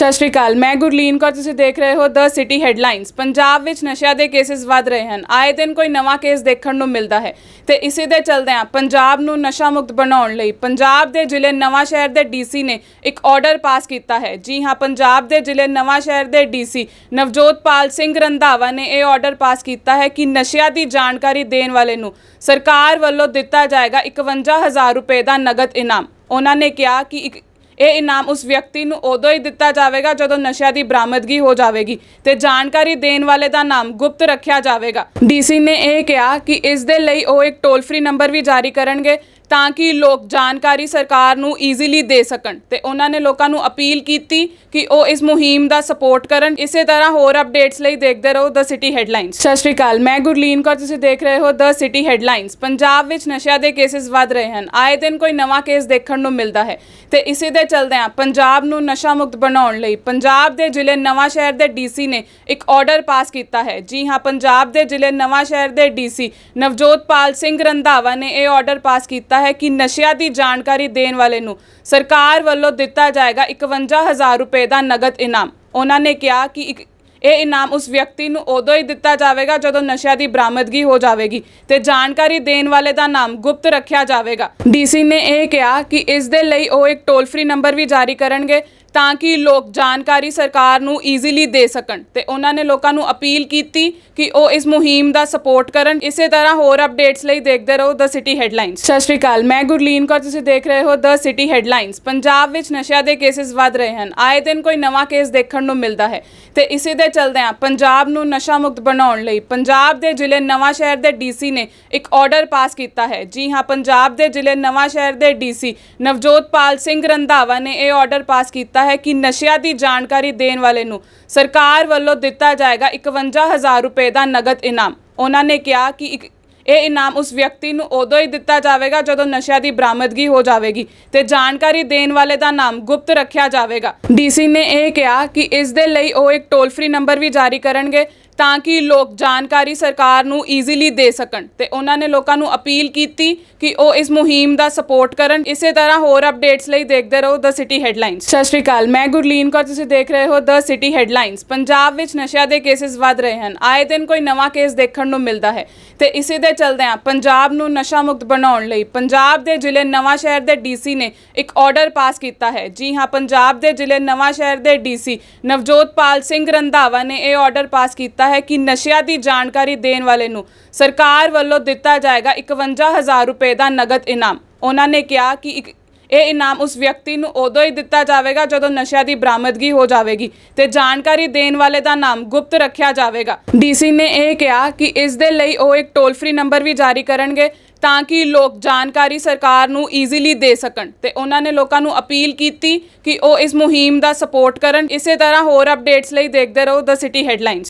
ਸਤਿ ਸ਼੍ਰੀ ਅਕਾਲ ਮੈਂ ਗੁਰਲੀਨ ਕੌਰ ਤੁਸੀਂ ਦੇਖ ਰਹੇ ਹੋ ਦ ਸਿਟੀ ਹੈਡਲਾਈਨਸ ਪੰਜਾਬ ਵਿੱਚ ਨਸ਼ਿਆਂ ਦੇ ਕੇਸਿਸ ਵਧ ਰਹੇ ਹਨ ਆਏ ਦਿਨ ਕੋਈ ਨਵਾਂ ਕੇਸ ਦੇਖਣ ਨੂੰ ਮਿਲਦਾ ਹੈ ਤੇ ਇਸੇ ਦੇ ਆ ਪੰਜਾਬ ਨੂੰ ਨਸ਼ਾ ਮੁਕਤ ਬਣਾਉਣ ਲਈ ਪੰਜਾਬ ਦੇ ਜ਼ਿਲ੍ਹੇ ਨਵਾਂ ਸ਼ਹਿਰ ਦੇ ਡੀਸੀ ਨੇ ਇੱਕ ਆਰਡਰ ਪਾਸ ਕੀਤਾ ਹੈ ਜੀ ਹਾਂ ਪੰਜਾਬ ਦੇ ਜ਼ਿਲ੍ਹੇ ਨਵਾਂ ਸ਼ਹਿਰ ਦੇ ਡੀਸੀ ਨਵਜੋਤ ਪਾਲ ਸਿੰਘ ਰੰਧਾਵਾ ਨੇ ਇਹ ਆਰਡਰ ਪਾਸ ਕੀਤਾ ਹੈ ਕਿ ਨਸ਼ਿਆਂ ਦੀ ਜਾਣਕਾਰੀ ਦੇਣ ਵਾਲੇ ਨੂੰ ਸਰਕਾਰ ਵੱਲੋਂ ਦਿੱਤਾ ਜਾਏਗਾ 51000 ਰੁਪਏ ਦਾ ਨਗਦ ਇਨਾਮ ਉਹਨਾਂ ਨੇ ਕਿਹਾ ਕਿ ਇਹ ਇਨਾਮ ਉਸ ਵਿਅਕਤੀ ਨੂੰ ਉਦੋਂ ਹੀ ਦਿੱਤਾ ਜਾਵੇਗਾ ਜਦੋਂ ਨਸ਼ਿਆਂ ਦੀ ਬਰਾਮਦਗੀ ਹੋ ਜਾਵੇਗੀ ਤੇ ਜਾਣਕਾਰੀ ਦੇਣ ਵਾਲੇ ਦਾ ਨਾਮ ਗੁਪਤ ਰੱਖਿਆ ਜਾਵੇਗਾ ਡੀਸੀ ਨੇ ਇਹ ਕਿਹਾ ਕਿ ਇਸ ਦੇ ਲਈ ਉਹ ਇੱਕ ਟੋਲ ਫ੍ਰੀ ਨੰਬਰ ਵੀ ਜਾਰੀ ਕਰਨਗੇ ਤਾਂ ਕਿ ਲੋਕ ਜਾਣਕਾਰੀ ਸਰਕਾਰ ਨੂੰ ਈਜ਼ੀਲੀ ਦੇ ਸਕਣ ਤੇ ਉਹਨਾਂ ਨੇ ਲੋਕਾਂ ਨੂੰ ਅਪੀਲ ਕੀਤੀ ਕਿ ਉਹ ਇਸ ਮੁਹਿੰਮ ਦਾ ਸਪੋਰਟ ਕਰਨ ਇਸੇ ਤਰ੍ਹਾਂ ਹੋਰ ਅਪਡੇਟਸ ਲਈ ਦੇਖਦੇ ਰਹੋ ਦ ਸਿਟੀ ਹੈਡਲਾਈਨਸ ਸਤਿ ਸ਼੍ਰੀ ਅਕਾਲ ਮੈਂ ਗੁਰਲੀਨ ਕੌਰ ਤੁਸੀਂ ਦੇਖ ਰਹੇ ਹੋ ਦ ਸਿਟੀ ਹੈਡਲਾਈਨਸ ਪੰਜਾਬ ਵਿੱਚ ਨਸ਼ਿਆਂ ਦੇ ਕੇਸਿਸ ਵਧ ਰਹੇ ਹਨ ਆਏ ਦਿਨ ਕੋਈ ਨਵਾਂ ਕੇਸ ਦੇਖਣ ਨੂੰ ਮਿਲਦਾ ਹੈ ਤੇ ਇਸੇ ਦੇ ਆ ਪੰਜਾਬ ਨੂੰ ਨਸ਼ਾ ਮੁਕਤ ਬਣਾਉਣ ਲਈ ਪੰਜਾਬ ਦੇ ਜ਼ਿਲ੍ਹੇ ਨਵਾਂ ਸ਼ਹਿਰ ਦੇ ਡੀਸੀ ਨੇ ਇੱਕ ਆਰਡਰ ਪਾਸ ਕੀਤਾ ਹੈ ਜੀ ਹਾਂ ਪੰਜਾਬ ਦੇ ਜ਼ਿਲ੍ਹੇ ਨਵਾਂ ਸ਼ਹਿਰ ਦੇ ਡੀਸੀ ਨਵਜੋਤ ਪਾਲ ਸਿੰਘ ਰੰਧਾਵਾ ਨੇ ਇਹ ਆਰਡਰ ਪਾਸ ਕੀਤਾ ਹੈ ਕਿ ਨਸ਼ਿਆਂ ਦੀ ਜਾਣਕਾਰੀ ਦੇਣ ਵਾਲੇ ਨੂੰ ਸਰਕਾਰ ਵੱਲੋਂ ਦਿੱਤਾ ਜਾਏਗਾ 51000 ਰੁਪਏ ਦਾ ਨਗਦ ਇਨਾਮ ਉਹਨਾਂ ਨੇ ਕਿਹਾ ਕਿ ਇਹ ਇਨਾਮ ਉਸ ਵਿਅਕਤੀ ਨੂੰ ਉਦੋਂ ਹੀ ਦਿੱਤਾ ਜਾਵੇਗਾ ਜਦੋਂ ਨਸ਼ਿਆਂ ਦੀ ਬਰਾਮਦਗੀ ਹੋ ਜਾਵੇਗੀ ਤੇ ਜਾਣਕਾਰੀ ਦੇਣ ਵਾਲੇ ਦਾ ਨਾਮ ਗੁਪਤ ਰੱਖਿਆ ਜਾਵੇਗਾ ਡੀਸੀ ਨੇ ਇਹ ਕਿਹਾ ਕਿ ਇਸ ਦੇ ਲਈ ਉਹ ਇੱਕ ਟੋਲ ਫ੍ਰੀ ਨੰਬਰ ਵੀ ਜਾਰੀ ਕਰਨਗੇ ਤਾਂ ਕਿ ਲੋਕ ਜਾਣਕਾਰੀ ਸਰਕਾਰ ਨੂੰ ਈਜ਼ੀਲੀ ਦੇ ਸਕਣ ਤੇ ਉਹਨਾਂ ਨੇ ਲੋਕਾਂ ਨੂੰ ਅਪੀਲ ਕੀਤੀ ਕਿ ਉਹ ਇਸ ਮੁਹਿੰਮ ਦਾ ਸਪੋਰਟ ਕਰਨ ਇਸੇ ਤਰ੍ਹਾਂ ਹੋਰ ਅਪਡੇਟਸ ਲਈ ਦੇਖਦੇ ਰਹੋ ਦ ਸਿਟੀ ਹੈਡਲਾਈਨਸ ਸਤਿ ਸ਼੍ਰੀ ਅਕਾਲ ਮੈਂ ਗੁਰਲੀਨ ਕੌਰ ਤੁਸੀਂ ਦੇਖ ਰਹੇ ਹੋ ਦ ਸਿਟੀ ਹੈਡਲਾਈਨਸ ਪੰਜਾਬ ਵਿੱਚ ਨਸ਼ਿਆਂ ਦੇ ਕੇਸਿਸ ਵਧ ਰਹੇ ਹਨ ਆਏ ਦਿਨ ਕੋਈ ਨਵਾਂ ਕੇਸ ਦੇਖਣ ਨੂੰ ਮਿਲਦਾ ਹੈ ਤੇ ਇਸੇ ਦੇ ਆ ਪੰਜਾਬ ਨੂੰ ਨਸ਼ਾ ਮੁਕਤ ਬਣਾਉਣ ਲਈ ਪੰਜਾਬ ਦੇ ਜ਼ਿਲ੍ਹੇ ਨਵਾਂ ਸ਼ਹਿਰ ਦੇ ਡੀਸੀ ਨੇ ਇੱਕ ਆਰਡਰ ਪਾਸ ਕੀਤਾ ਹੈ ਜੀ ਹਾਂ ਪੰਜਾਬ ਦੇ ਜ਼ਿਲ੍ਹੇ ਨਵਾਂ ਸ਼ਹਿਰ ਦੇ ਡੀਸੀ ਨਵਜੋਤ ਪਾਲ ਸਿੰਘ ਰੰਧਾਵਾ ਨੇ ਇਹ ਆਰਡਰ ਪਾਸ ਕੀਤਾ ਕੀਤਾ ਹੈ ਕਿ ਨਸ਼ਿਆਂ ਦੀ ਜਾਣਕਾਰੀ ਦੇਣ ਵਾਲੇ ਨੂੰ ਸਰਕਾਰ ਵੱਲੋਂ ਦਿੱਤਾ ਜਾਏਗਾ 51000 ਰੁਪਏ ਦਾ ਨਗਦ ਇਨਾਮ ਉਹਨਾਂ ਨੇ ਕਿਹਾ ਕਿ ਇਹ ਇਨਾਮ ਉਸ ਵਿਅਕਤੀ ਨੂੰ ਉਦੋਂ ਹੀ ਦਿੱਤਾ ਜਾਵੇਗਾ ਜਦੋਂ ਨਸ਼ਿਆਂ ਦੀ ਬਰਾਮਦਗੀ ਹੋ ਜਾਵੇਗੀ ਤੇ ਜਾਣਕਾਰੀ ਦੇਣ ਵਾਲੇ ਦਾ ਨਾਮ ਗੁਪਤ ਰੱਖਿਆ ਜਾਵੇਗਾ ਡੀਸੀ ਨੇ ਇਹ ਕਿਹਾ ਕਿ ਇਸ ਦੇ ਲਈ ਉਹ ਇੱਕ ਟੋਲ ਫ੍ਰੀ ਨੰਬਰ ਵੀ ਜਾਰੀ ਕਰਨਗੇ ਤਾਂ ਕਿ ਲੋਕ ਜਾਣਕਾਰੀ ਸਰਕਾਰ ਨੂੰ ਈਜ਼ੀਲੀ ਦੇ ਸਕਣ ਤੇ ਉਹਨਾਂ ਨੇ ਲੋਕਾਂ ਨੂੰ ਅਪੀਲ ਕੀਤੀ ਕਿ ਉਹ ਇਸ ਮੁਹਿੰਮ ਦਾ ਸਪੋਰਟ ਕਰਨ ਇਸੇ ਤਰ੍ਹਾਂ ਹੋਰ ਅਪਡੇਟਸ ਲਈ ਦੇਖਦੇ ਰਹੋ ਦ ਸਿਟੀ ਹੈਡਲਾਈਨਸ ਸਤਿ ਸ਼੍ਰੀ ਅਕਾਲ ਮੈਂ ਗੁਰਲੀਨ ਕੌਰ ਤੁਸੀਂ ਦੇਖ ਰਹੇ ਹੋ ਦ ਸਿਟੀ ਹੈਡਲਾਈਨਸ ਪੰਜਾਬ ਵਿੱਚ ਨਸ਼ਿਆਂ ਦੇ ਕੇਸਿਸ ਵਧ ਰਹੇ ਹਨ ਆਏ ਦਿਨ ਕੋਈ ਨਵਾਂ ਕੇਸ ਦੇਖਣ ਨੂੰ ਮਿਲਦਾ ਹੈ ਤੇ ਇਸੇ ਦੇ ਆ ਪੰਜਾਬ ਨੂੰ ਨਸ਼ਾ ਮੁਕਤ ਬਣਾਉਣ ਲਈ ਪੰਜਾਬ ਦੇ ਜ਼ਿਲ੍ਹੇ ਨਵਾਂ ਸ਼ਹਿਰ ਦੇ ਡੀਸੀ ਨੇ ਇੱਕ ਆਰਡਰ ਪਾਸ ਕੀਤਾ ਹੈ ਜੀ ਹਾਂ ਪੰਜਾਬ ਦੇ ਜ਼ਿਲ੍ਹੇ ਨਵਾਂ ਸ਼ਹਿਰ ਦੇ ਡੀਸੀ ਨਵਜੋਤ ਪਾਲ ਸਿੰਘ ਰੰਧਾਵਾ ਨੇ ਇਹ ਆਰਡਰ ਪਾਸ ਕੀਤਾ ਹੈ ਕਿ ਨਸ਼ਿਆਂ ਦੀ ਜਾਣਕਾਰੀ ਦੇਣ ਵਾਲੇ ਨੂੰ ਸਰਕਾਰ ਵੱਲੋਂ ਦਿੱਤਾ ਜਾਏਗਾ 51000 ਰੁਪਏ ਦਾ ਨਗਦ ਇਨਾਮ ਉਹਨਾਂ ਨੇ ਕਿਹਾ ਕਿ ਇਹ ਇਨਾਮ ਉਸ ਵਿਅਕਤੀ ਨੂੰ ਉਦੋਂ ਹੀ ਦਿੱਤਾ ਜਾਵੇਗਾ ਜਦੋਂ ਨਸ਼ਿਆਂ ਦੀ ਬਰਾਮਦਗੀ ਹੋ ਜਾਵੇਗੀ ਤੇ ਜਾਣਕਾਰੀ ਦੇਣ ਵਾਲੇ ਦਾ ਨਾਮ ਗੁਪਤ ਰੱਖਿਆ ਜਾਵੇਗਾ ਡੀਸੀ ਨੇ ਇਹ ਕਿਹਾ ਕਿ ਇਸ ਦੇ ਲਈ ਉਹ ਇੱਕ ਟੋਲ ਫ੍ਰੀ ਨੰਬਰ ਵੀ ਜਾਰੀ ਕਰਨਗੇ ਤਾਂ ਕਿ ਲੋਕ ਜਾਣਕਾਰੀ ਸਰਕਾਰ ਨੂੰ ਈਜ਼ੀਲੀ ਦੇ ਸਕਣ ਤੇ ਉਹਨਾਂ ਨੇ ਲੋਕਾਂ ਨੂੰ ਅਪੀਲ ਕੀਤੀ ਕਿ ਉਹ ਇਸ ਮੁਹਿੰਮ ਦਾ ਸਪੋਰਟ ਕਰਨ ਇਸੇ ਤਰ੍ਹਾਂ ਹੋਰ ਅਪਡੇਟਸ ਲਈ ਦੇਖਦੇ ਰਹੋ ਦ ਸਿਟੀ ਹੈਡਲਾਈਨਸ